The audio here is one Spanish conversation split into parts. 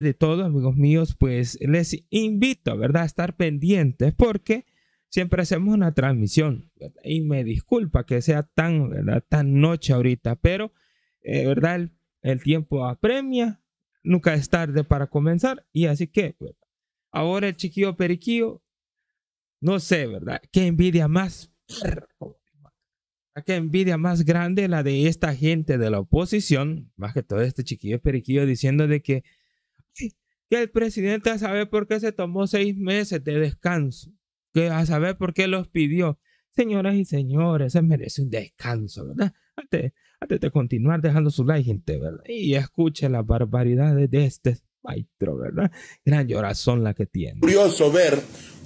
de todos amigos míos, pues les invito, ¿verdad?, a estar pendientes porque siempre hacemos una transmisión. Y me disculpa que sea tan, ¿verdad?, tan noche ahorita, pero, eh, ¿verdad?, el, tiempo apremia, nunca es tarde para comenzar. Y así que, ahora el chiquillo periquillo, no sé, ¿verdad?, qué envidia más. Qué envidia más grande la de esta gente de la oposición, más que todo este chiquillo periquillo diciendo de que que el presidente a saber por qué se tomó seis meses de descanso, que a saber por qué los pidió. Señoras y señores, se merece un descanso, ¿verdad? Antes, antes de continuar dejando su like, gente, ¿verdad? Y escuche las barbaridades de este maestro, ¿verdad? Gran llorazón la que tiene. Curioso ver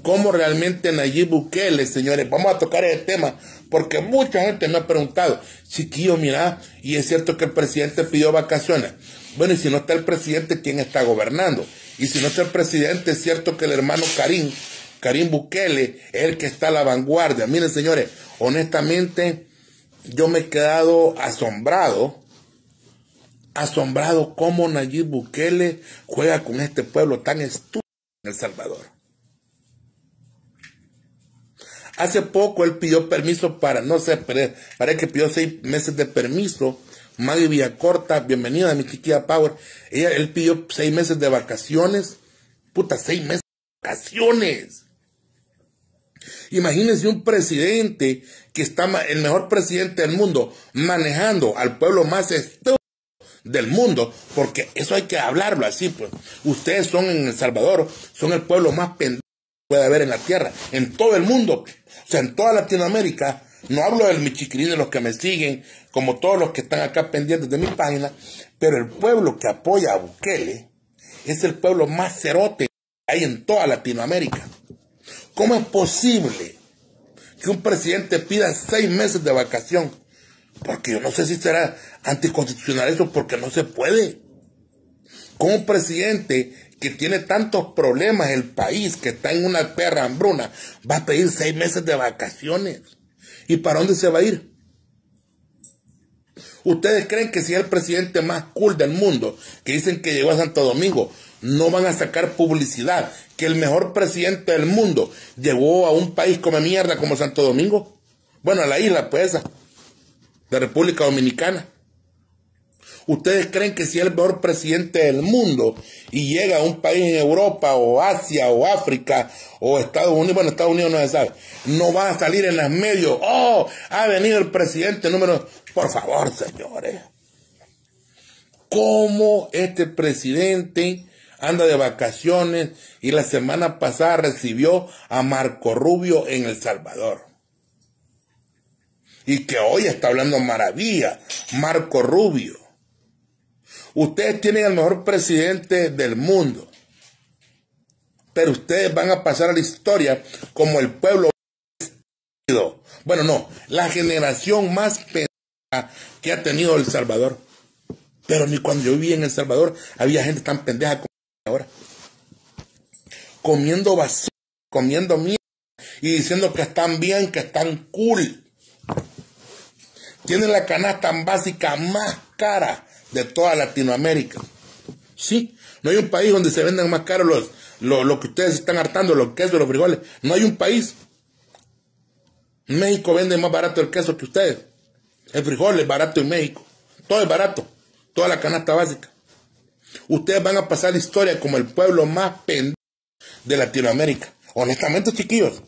cómo realmente Nayib Bukele, señores, vamos a tocar el tema, porque mucha gente me ha preguntado, chiquillo, mira, y es cierto que el presidente pidió vacaciones. Bueno, y si no está el presidente, ¿quién está gobernando? Y si no está el presidente, es cierto que el hermano Karim, Karim Bukele, es el que está a la vanguardia. Miren, señores, honestamente, yo me he quedado asombrado asombrado cómo Nayib Bukele juega con este pueblo tan estúpido en El Salvador. Hace poco él pidió permiso para, no sé, parece que pidió seis meses de permiso. Maggie Villacorta, bienvenida a mi chiquilla Power. Ella, él pidió seis meses de vacaciones. Puta, seis meses de vacaciones. Imagínense un presidente que está el mejor presidente del mundo manejando al pueblo más estúpido del mundo, porque eso hay que hablarlo así, pues. Ustedes son en El Salvador, son el pueblo más pendiente puede haber en la tierra, en todo el mundo, o sea, en toda Latinoamérica. No hablo del michiquirín de los que me siguen, como todos los que están acá pendientes de mi página, pero el pueblo que apoya a Bukele es el pueblo más cerote que hay en toda Latinoamérica. ¿Cómo es posible que un presidente pida seis meses de vacación? Porque yo no sé si será anticonstitucional eso, porque no se puede. Como un presidente que tiene tantos problemas el país, que está en una perra hambruna, va a pedir seis meses de vacaciones. ¿Y para dónde se va a ir? ¿Ustedes creen que si el presidente más cool del mundo, que dicen que llegó a Santo Domingo, no van a sacar publicidad? ¿Que el mejor presidente del mundo llegó a un país como mierda como Santo Domingo? Bueno, a la isla, pues, esa, la República Dominicana. ¿Ustedes creen que si es el mejor presidente del mundo y llega a un país en Europa o Asia o África o Estados Unidos, bueno, Estados Unidos no se sabe, no va a salir en las medios, oh, ha venido el presidente número... Por favor, señores. ¿Cómo este presidente anda de vacaciones y la semana pasada recibió a Marco Rubio en El Salvador? y que hoy está hablando maravilla, Marco Rubio. Ustedes tienen al mejor presidente del mundo. Pero ustedes van a pasar a la historia como el pueblo. Bueno, no, la generación más pendeja que ha tenido El Salvador. Pero ni cuando yo vivía en El Salvador había gente tan pendeja como ahora. Comiendo basura, comiendo mierda y diciendo que están bien, que están cool. Tienen la canasta básica más cara de toda Latinoamérica. Sí, no hay un país donde se vendan más caro los, lo, lo que ustedes están hartando, los quesos, los frijoles. No hay un país. México vende más barato el queso que ustedes. El frijol es barato en México. Todo es barato. Toda la canasta básica. Ustedes van a pasar la historia como el pueblo más pendejo de Latinoamérica. Honestamente, chiquillos.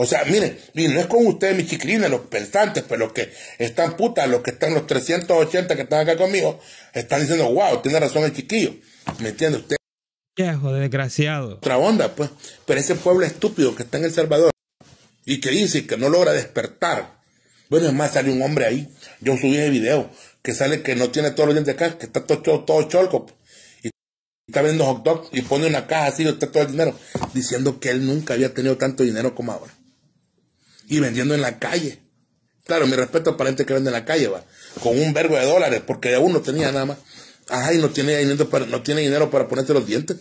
O sea, miren, miren no es con ustedes, mis chiquilines, los pensantes, pero los que están putas, los que están los 380 que están acá conmigo, están diciendo, wow, tiene razón el chiquillo. ¿Me entiende usted? Viejo, desgraciado. Otra onda, pues. Pero ese pueblo estúpido que está en El Salvador y que dice que no logra despertar. Bueno, es más, sale un hombre ahí. Yo subí el video que sale que no tiene todos los dientes acá, que está todo, todo cholco. Y está viendo hot dog y pone una caja así, está todo el dinero, diciendo que él nunca había tenido tanto dinero como ahora y vendiendo en la calle. Claro, mi respeto para gente que vende en la calle, va. Con un vergo de dólares, porque aún no tenía nada más. Ajá, y no tiene dinero para, no tiene dinero para ponerte los dientes.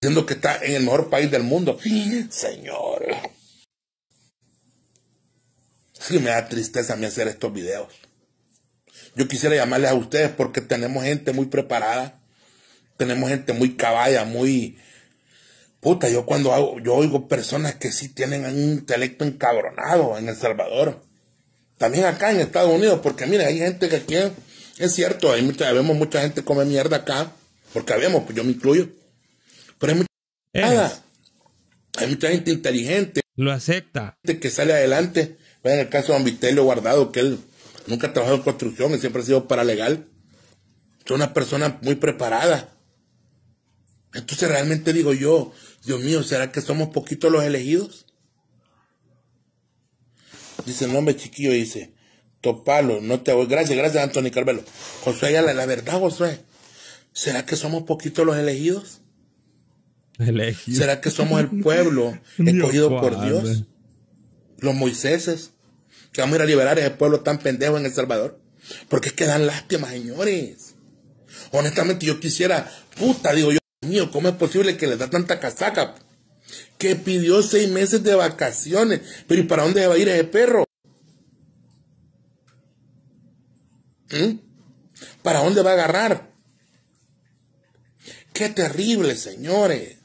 Diciendo que está en el mejor país del mundo. Señor. Sí, me da tristeza a mí hacer estos videos. Yo quisiera llamarles a ustedes porque tenemos gente muy preparada. Tenemos gente muy caballa, muy, Puta, yo cuando hago, yo oigo personas que sí tienen un intelecto encabronado en El Salvador. También acá en Estados Unidos, porque mira, hay gente que aquí, es cierto, vemos mucha gente come mierda acá, porque vemos, pues yo me incluyo. Pero hay mucha, nada, hay mucha gente inteligente. Lo acepta. Que sale adelante. En el caso de Don Guardado, que él nunca ha trabajado en construcción y siempre ha sido paralegal. Son una persona muy preparada entonces realmente digo yo, Dios mío, ¿será que somos poquitos los elegidos? Dice el nombre chiquillo, dice, topalo, no te voy. Gracias, gracias Antonio Carvelo. Josué, la, la verdad, Josué, ¿será que somos poquitos los elegidos? ¿Será que somos el pueblo escogido por Dios? Eh. Los moiseses. que vamos a ir a liberar a ese pueblo tan pendejo en El Salvador. Porque es que dan lástima, señores. Honestamente, yo quisiera, puta, digo yo mío, ¿cómo es posible que le da tanta casaca? Que pidió seis meses de vacaciones. Pero ¿y para dónde va a ir ese perro? ¿Mm? ¿Para dónde va a agarrar? Qué terrible, señores.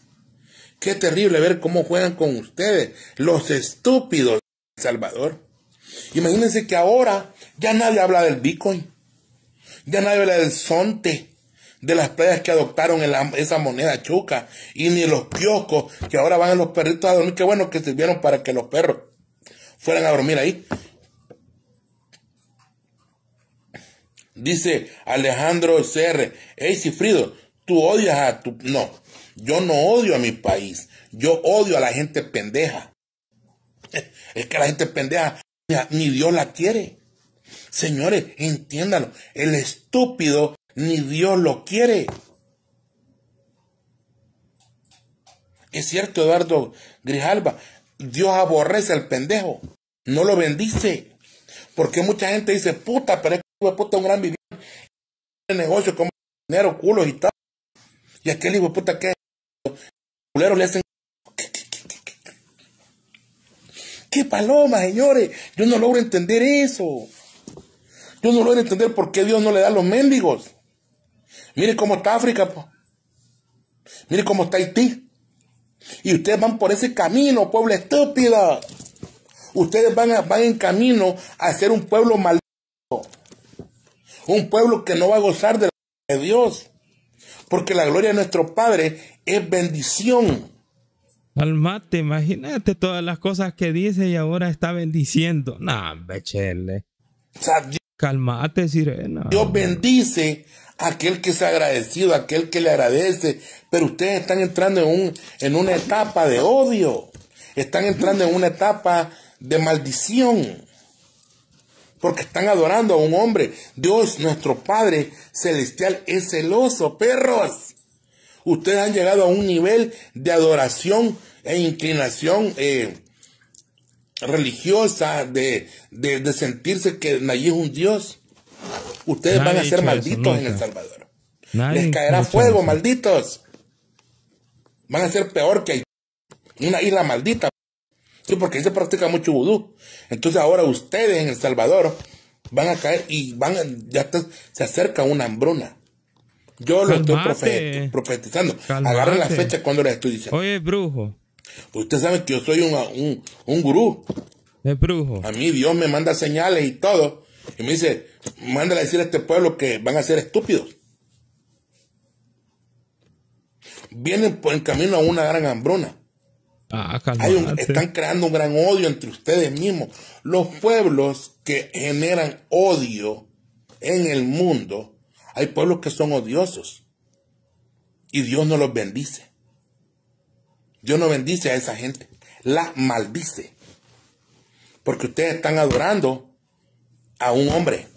Qué terrible ver cómo juegan con ustedes, los estúpidos de Salvador. Imagínense que ahora ya nadie habla del Bitcoin. Ya nadie habla del Sonte de las playas que adoptaron esa moneda chuca y ni los piocos que ahora van a los perritos a dormir. Qué bueno que sirvieron para que los perros fueran a dormir ahí. Dice Alejandro CR, hey Cifrido, tú odias a tu... No, yo no odio a mi país, yo odio a la gente pendeja. Es que la gente pendeja ni Dios la quiere. Señores, entiéndanlo, el estúpido ni Dios lo quiere. Es cierto, Eduardo Grijalba, Dios aborrece al pendejo, no lo bendice. Porque mucha gente dice, puta, pero es que puta un gran viviente, el negocio como dinero, culos y tal. Y aquel hijo de puta que culeros le hacen. ¡Qué paloma, señores! Yo no logro entender eso. Yo no logro entender por qué Dios no le da a los mendigos. Mire cómo está África, po. mire cómo está Haití. Y ustedes van por ese camino, pueblo estúpido. Ustedes van, a, van en camino a ser un pueblo maldito. Un pueblo que no va a gozar de, la de Dios. Porque la gloria de nuestro Padre es bendición. Calmate, imagínate todas las cosas que dice y ahora está bendiciendo. Nah, bechele. Calmate, sirena. Dios bendice aquel que es agradecido, aquel que le agradece, pero ustedes están entrando en, un, en una etapa de odio, están entrando en una etapa de maldición, porque están adorando a un hombre. Dios, nuestro Padre Celestial, es celoso, perros. Ustedes han llegado a un nivel de adoración e inclinación. Eh, religiosa, de, sentirse que nadie es un Dios. Ustedes van a ser malditos en El Salvador. Les caerá fuego, malditos. Van a ser peor que una isla maldita. Sí, porque ahí se practica mucho vudú. Entonces ahora ustedes en El Salvador van a caer y van ya se acerca una hambruna. Yo lo estoy profetizando. Agarren la fecha cuando les estoy diciendo. Oye, brujo. Ustedes saben que yo soy un, gurú. Es brujo. A mí Dios me manda señales y todo. Y me dice, mándale a decir a este pueblo que van a ser estúpidos. Vienen por el camino a una gran hambruna. Ah, están creando un gran odio entre ustedes mismos. Los pueblos que generan odio en el mundo, hay pueblos que son odiosos y Dios no los bendice. Dios no bendice a esa gente, la maldice. Porque ustedes están adorando a un hombre.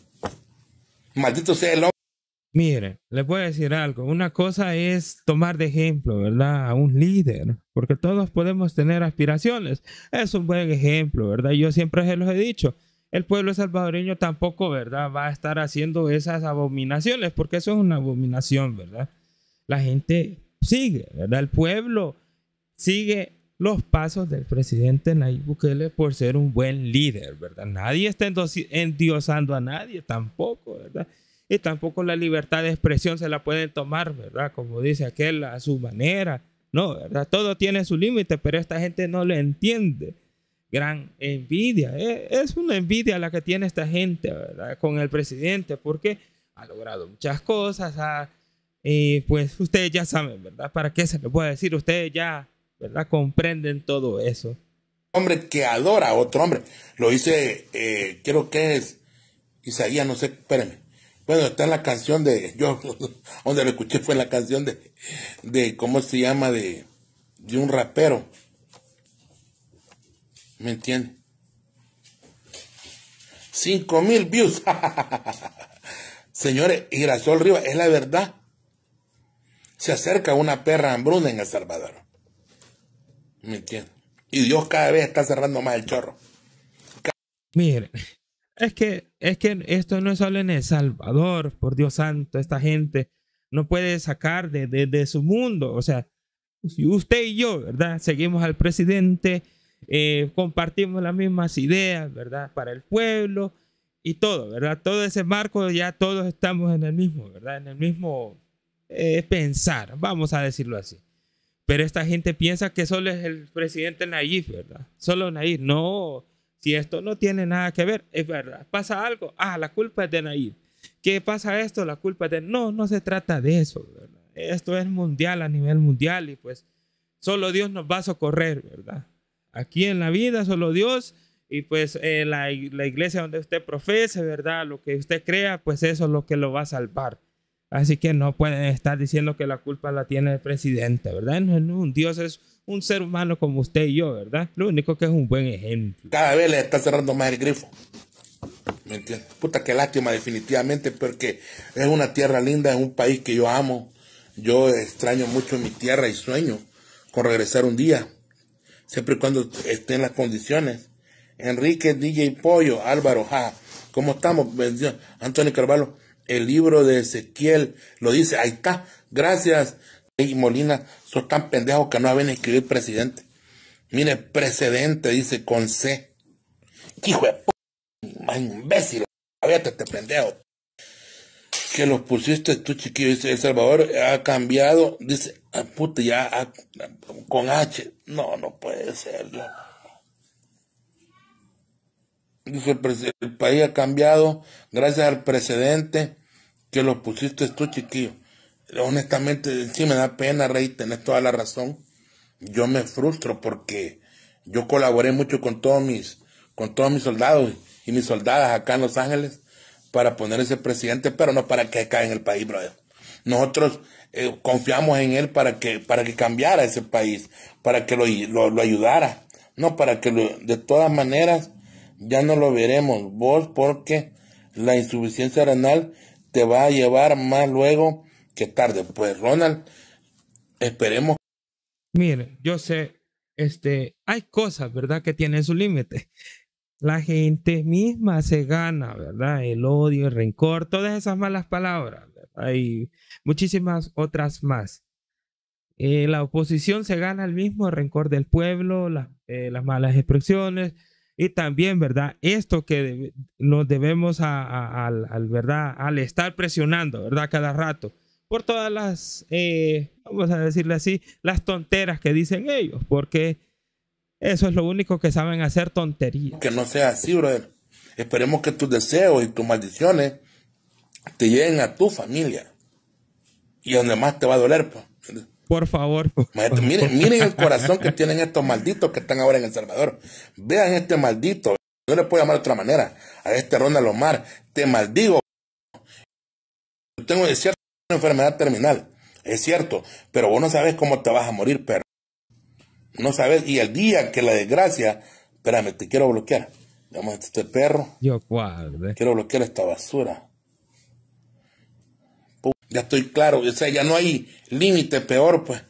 Maldito sea el hombre. Mire, le voy a decir algo. Una cosa es tomar de ejemplo, ¿verdad? A un líder, porque todos podemos tener aspiraciones. Es un buen ejemplo, ¿verdad? Yo siempre se los he dicho. El pueblo salvadoreño tampoco, ¿verdad? Va a estar haciendo esas abominaciones, porque eso es una abominación, ¿verdad? La gente sigue, ¿verdad? El pueblo sigue los pasos del presidente Nayib Bukele por ser un buen líder, ¿verdad? Nadie está endiosando a nadie tampoco, ¿verdad? Y tampoco la libertad de expresión se la pueden tomar, ¿verdad? Como dice aquel, a su manera. No, Todo tiene su límite, pero esta gente no lo entiende. Gran envidia. Eh, es una envidia la que tiene esta gente, ¿verdad? Con el presidente, porque ha logrado muchas cosas, y eh, pues ustedes ya saben, ¿verdad? ¿Para qué se le puede decir? Ustedes ya ¿verdad? Comprenden todo eso. Hombre que adora a otro hombre. Lo hice. quiero eh, que es Isaías, no sé, espérenme. Bueno, está en la canción de, yo donde lo escuché fue la canción de, de ¿cómo se llama? De, de un rapero. ¿Me entienden? Cinco mil views. Señores, Girasol Rivas, es la verdad. Se acerca una perra hambruna en El Salvador. Y Dios cada vez está cerrando más el chorro. Mire, Miren, es que, es que esto no es solo en El Salvador, por Dios santo, esta gente no puede sacar de, su mundo. O sea, si usted y yo, ¿verdad? Seguimos al presidente, eh, compartimos las mismas ideas, ¿verdad? Para el pueblo y todo, ¿verdad? Todo ese marco ya todos estamos en el mismo, ¿verdad? En el mismo eh, pensar, vamos a decirlo así. Pero esta gente piensa que solo es el presidente Nayib, ¿verdad? Solo Nayib. No, si esto no tiene nada que ver, es verdad. Pasa algo, ah, la culpa es de Nayib. ¿Qué pasa esto? La culpa es de... No, no se trata de eso, ¿verdad? Esto es mundial, a nivel mundial, y pues solo Dios nos va a socorrer, ¿verdad? Aquí en la vida, solo Dios, y pues eh, la, la iglesia donde usted profese, ¿verdad? Lo que usted crea, pues eso es lo que lo va a salvar. Así que no pueden estar diciendo que la culpa la tiene el presidente, ¿verdad? No, es un Dios es un ser humano como usted y yo, ¿verdad? Lo único que es un buen ejemplo. Cada vez le está cerrando más el grifo. ¿Me entiendes? Puta, qué lástima, definitivamente, porque es una tierra linda, es un país que yo amo. Yo extraño mucho mi tierra y sueño con regresar un día, siempre y cuando esté en las condiciones. Enrique, DJ Pollo, Álvaro, ja, ¿cómo estamos? Antonio Carvalho el libro de Ezequiel lo dice, ahí está, gracias. Y Molina, son tan pendejo que no saben escribir presidente. Mire, precedente dice con C. Hijo de p imbécil, vete este pendejo. Que los pusiste tú, chiquillo, dice El Salvador ha cambiado, dice, ah, puta, ya ah, con H. No, no puede ser. Dice el, el país ha cambiado gracias al precedente que lo pusiste tú, chiquillo. Honestamente, sí me da pena, Rey, tenés toda la razón. Yo me frustro porque yo colaboré mucho con todos mis, con todos mis soldados y mis soldadas acá en Los Ángeles para poner ese presidente, pero no para que caiga en el país, brother. Nosotros eh, confiamos en él para que, para que cambiara ese país, para que lo, ayudara. No, para que de todas maneras ya no lo veremos. Vos, porque la insuficiencia renal te va a llevar más luego que tarde. Pues Ronald, esperemos. Mire, yo sé, este, hay cosas, ¿verdad? Que tienen su límite. La gente misma se gana, ¿verdad? El odio, el rencor, todas esas malas palabras. ¿verdad? muchísimas otras más. Eh, la oposición se gana el mismo rencor del pueblo, eh, las malas expresiones, y también, ¿verdad? Esto que nos debemos al, ¿verdad? al estar presionando, ¿verdad? Cada rato. Por todas las, eh, vamos a decirle así, las tonteras que dicen ellos, porque eso es lo único que saben hacer tonterías. Que no sea así, brother. Esperemos que tus deseos y tus maldiciones te lleguen a tu familia. Y donde más te va a doler, pues. Por favor. miren, miren el corazón que tienen estos malditos que están ahora en El Salvador. Vean este maldito. no le puedo llamar de otra manera. A este Ronald Omar. Te maldigo. Yo tengo cierto una enfermedad terminal. Es cierto. Pero vos no sabes cómo te vas a morir, perro. No sabes. Y el día que la desgracia. Espérame, te quiero bloquear. Vamos a este perro. Yo cuál. Quiero bloquear esta basura. Ya estoy claro, o sea, ya no hay límite peor, pues.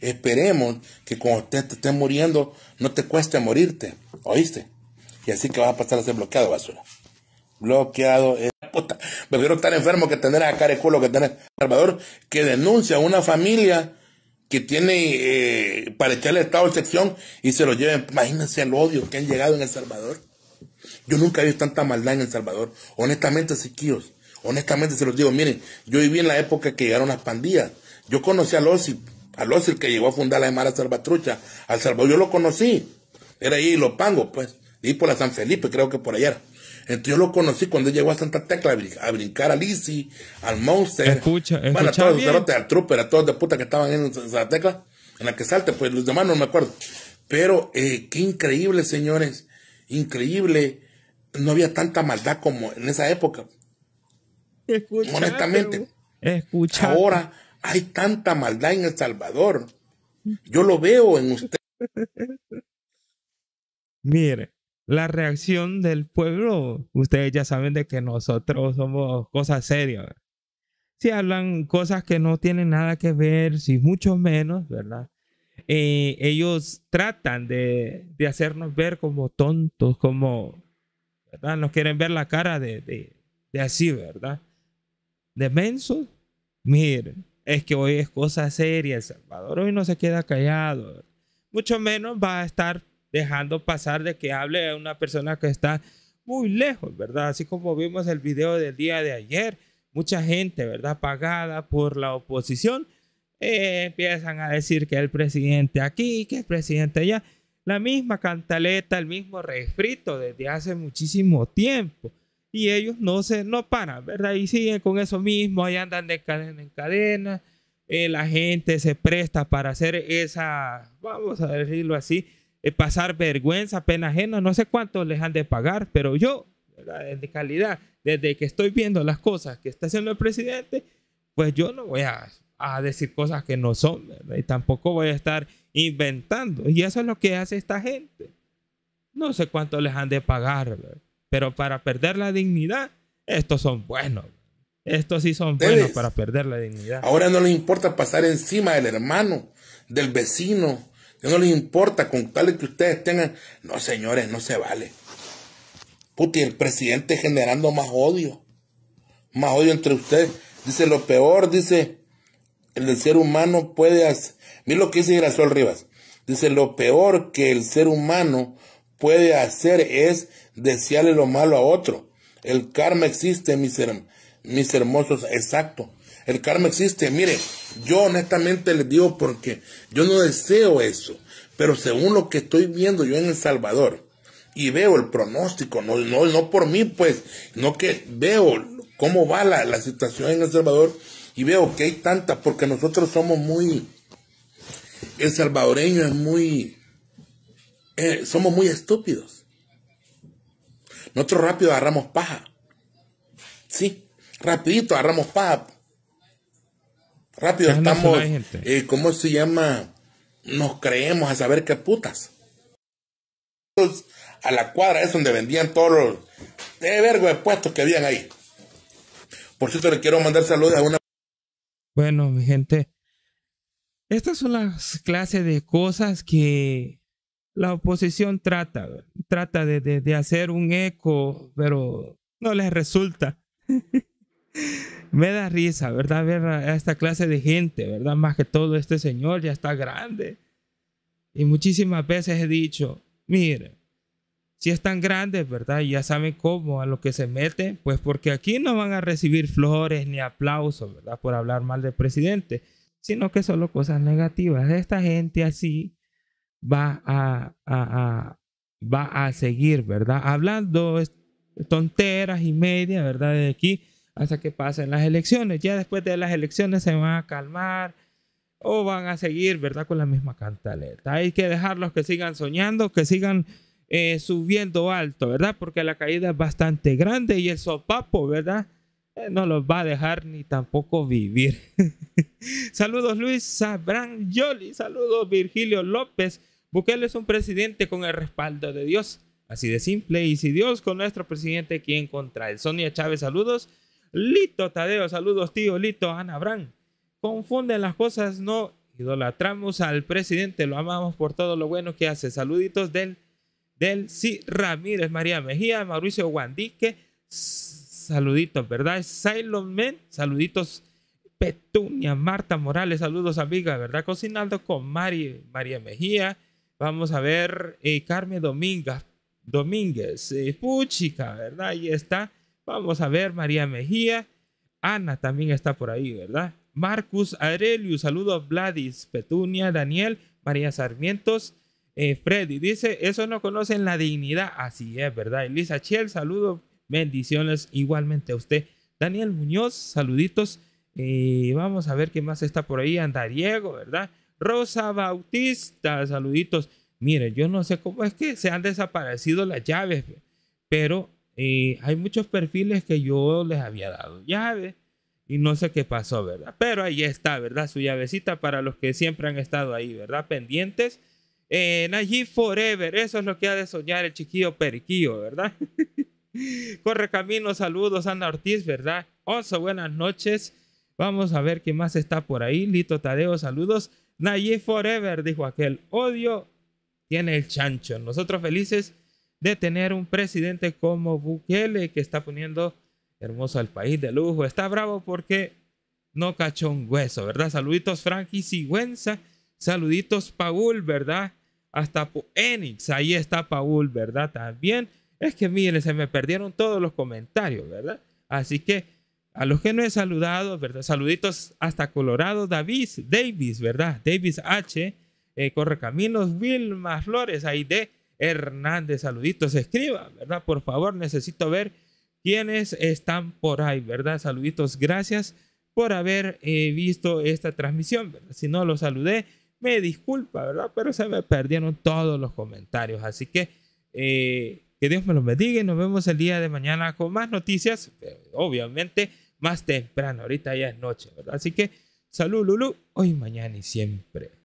Esperemos que cuando usted esté muriendo, no te cueste morirte, ¿oíste? Y así que vas a pasar a ser bloqueado, basura. Bloqueado, es puta. quiero estar enfermo que tener a cara culo que El Salvador, que denuncia a una familia que tiene eh, para echarle estado de sección y se lo lleven. Imagínense el odio que han llegado en El Salvador. Yo nunca he visto tanta maldad en El Salvador. Honestamente, chiquillos. Honestamente se los digo, miren, yo viví en la época que llegaron las pandillas. Yo conocí a Lossi, a Lossi que llegó a fundar la Mara Salvatrucha. Al Salvador yo lo conocí. Era ahí Lopango pues. Y por la San Felipe, creo que por allá. Entonces yo lo conocí cuando él llegó a Santa Tecla a, brincar a Lizzy al Monster. Escucha, escucha bueno, a todos los al Trooper, a todos de puta que estaban en Santa Tecla, en la que salte, pues los demás no me acuerdo. Pero eh, qué increíble, señores. Increíble. No había tanta maldad como en esa época. Honestamente. Ahora hay tanta maldad en El Salvador. Yo lo veo en usted. Mire, la reacción del pueblo, ustedes ya saben de que nosotros somos cosas serias. Si hablan cosas que no tienen nada que ver, si mucho menos, ¿verdad? Eh, ellos tratan de, hacernos ver como tontos, como, ¿verdad? Nos quieren ver la cara de así, ¿verdad? de mensos, Miren, es que hoy es cosa seria, El Salvador hoy no se queda callado, mucho menos va a estar dejando pasar de que hable a una persona que está muy lejos, ¿verdad? Así como vimos el video del día de ayer, mucha gente, ¿verdad? Pagada por la oposición, eh, empiezan a decir que el presidente aquí, que el presidente allá, la misma cantaleta, el mismo refrito desde hace muchísimo tiempo y ellos no se no paran, ¿verdad? Y siguen con eso mismo, ahí andan de cadena en cadena, eh, la gente se presta para hacer esa, vamos a decirlo así, eh, pasar vergüenza, pena ajena, no sé cuánto les han de pagar, pero yo, ¿verdad? desde calidad, desde que estoy viendo las cosas que está haciendo el presidente, pues yo no voy a, a decir cosas que no son, ¿verdad? Y tampoco voy a estar inventando. Y eso es lo que hace esta gente. No sé cuánto les han de pagar, ¿verdad? Pero para perder la dignidad, estos son buenos. Estos sí son buenos para perder la dignidad. Ahora no les importa pasar encima del hermano, del vecino. No les importa con tal que ustedes tengan. No, señores, no se vale. Putin el presidente generando más odio. Más odio entre ustedes. Dice lo peor, dice el ser humano puede hacer. Mira lo que dice Grasol Rivas. Dice, lo peor que el ser humano puede hacer es desearle lo malo a otro. El karma existe, mis, hermosos, exacto. El karma existe, mire, yo honestamente les digo porque yo no deseo eso, pero según lo que estoy viendo yo en El Salvador y veo el pronóstico, no, no, no por mí pues, no que veo cómo va la, situación en El Salvador y veo que hay tantas, porque nosotros somos muy, el salvadoreño es muy, eh, somos muy estúpidos nosotros rápido agarramos paja. Sí, rapidito agarramos paja. Rápido estamos, eh, ¿cómo se llama? Nos creemos a saber qué putas. A la cuadra es donde vendían todos los de vergo de puestos que habían ahí. Por cierto, le quiero mandar saludos a una... Bueno, mi gente, estas son las clases de cosas que la oposición trata, trata de, hacer un eco, pero no les resulta. Me da risa, ¿verdad? Ver a esta clase de gente, ¿verdad? Más que todo este señor ya está grande. Y muchísimas veces he dicho, mire, si es tan grande, ¿verdad? Y ya saben cómo, a lo que se mete, pues porque aquí no van a recibir flores ni aplausos, ¿verdad? Por hablar mal del presidente, sino que solo cosas negativas. Esta gente así va a, va a seguir, ¿verdad? Hablando tonteras y media, ¿verdad? De aquí hasta que pasen las elecciones. Ya después de las elecciones se van a calmar o van a seguir, ¿verdad? Con la misma cantaleta. Hay que dejarlos que sigan soñando, que sigan eh, subiendo alto, ¿verdad? Porque la caída es bastante grande y el sopapo, ¿verdad? Eh, no los va a dejar ni tampoco vivir. saludos Luis Sabrán Yoli, saludos Virgilio López. Bukele es un presidente con el respaldo de Dios. Así de simple. Y si Dios con nuestro presidente, ¿quién contra él? Sonia Chávez, saludos. Lito Tadeo, saludos tío Lito, Ana Bran. Confunden las cosas, no idolatramos al presidente, lo amamos por todo lo bueno que hace. Saluditos del, del sí Ramírez, María Mejía, Mauricio Guandique saluditos, ¿verdad? Silent Men. saluditos. Petunia, Marta Morales, saludos amiga, ¿verdad? Cocinando con Mari, María Mejía. Vamos a ver, eh, Carmen Dominga, Domínguez, eh, Puchica, ¿verdad? Ahí está. Vamos a ver, María Mejía. Ana también está por ahí, ¿verdad? Marcus Arelius, saludos Vladis, Petunia, Daniel, María Sarmientos, eh, Freddy. Dice, eso no conocen la dignidad. Así es, ¿verdad? Elisa Chiel, saludos Bendiciones igualmente a usted. Daniel Muñoz, saluditos. Eh, vamos a ver qué más está por ahí. Andariego, ¿verdad? Rosa Bautista, saluditos. Mire, yo no sé cómo es que se han desaparecido las llaves, pero eh, hay muchos perfiles que yo les había dado llave y no sé qué pasó, ¿verdad? Pero ahí está, ¿verdad? Su llavecita para los que siempre han estado ahí, ¿verdad? Pendientes. En eh, allí Forever, eso es lo que ha de soñar el chiquillo periquillo, ¿verdad? Corre camino, saludos, Ana Ortiz, ¿verdad? Oso, buenas noches. Vamos a ver qué más está por ahí. Lito Tadeo, saludos. Nayib Forever, dijo aquel. Odio tiene el chancho. Nosotros felices de tener un presidente como Bukele que está poniendo hermoso al país de lujo. Está bravo porque no cachó un hueso, ¿verdad? Saluditos Frankie Sigüenza. Saluditos Paul, ¿verdad? Hasta Enix, ahí está Paul, ¿verdad? También es que miren, se me perdieron todos los comentarios, ¿verdad? Así que a los que no he saludado, ¿verdad? Saluditos hasta Colorado, Davis, Davis, ¿verdad? Davis H, eh, Correcaminos, Vilma Flores, ahí de Hernández, saluditos, escriba, ¿verdad? Por favor, necesito ver quiénes están por ahí, ¿verdad? Saluditos, gracias por haber eh, visto esta transmisión, Si no los saludé, me disculpa, ¿verdad? Pero se me perdieron todos los comentarios, así que... Eh, que Dios me los bendiga y nos vemos el día de mañana con más noticias. Eh, obviamente, más temprano. Ahorita ya es noche, ¿verdad? Así que salud, Lulu. Hoy, mañana y siempre.